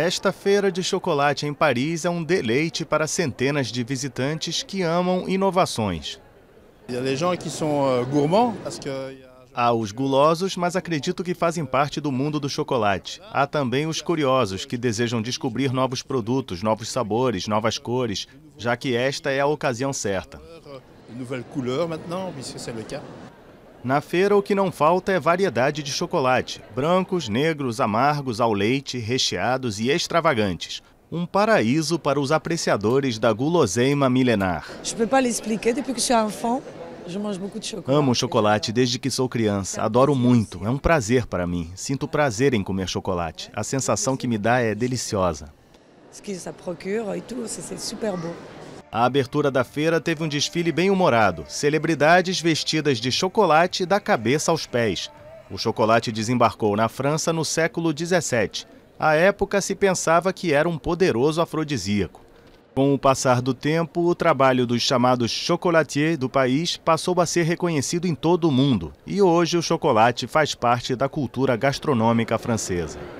Esta feira de chocolate em Paris é um deleite para centenas de visitantes que amam inovações. Euh, Há os gulosos, mas acredito que fazem parte do mundo do chocolate. Há também os curiosos, que desejam descobrir novos produtos, novos sabores, novas cores, já que esta é a ocasião certa. Na feira, o que não falta é variedade de chocolate: brancos, negros, amargos, ao leite, recheados e extravagantes. Um paraíso para os apreciadores da guloseima milenar. Amo chocolate desde que sou criança, tá adoro muito, é um prazer para mim. Sinto prazer em comer chocolate. A sensação que me dá é deliciosa. Ce que ça procure et super bom. A abertura da feira teve um desfile bem humorado, celebridades vestidas de chocolate da cabeça aos pés. O chocolate desembarcou na França no século XVII. À época se pensava que era um poderoso afrodisíaco. Com o passar do tempo, o trabalho dos chamados chocolatiers do país passou a ser reconhecido em todo o mundo e hoje o chocolate faz parte da cultura gastronômica francesa.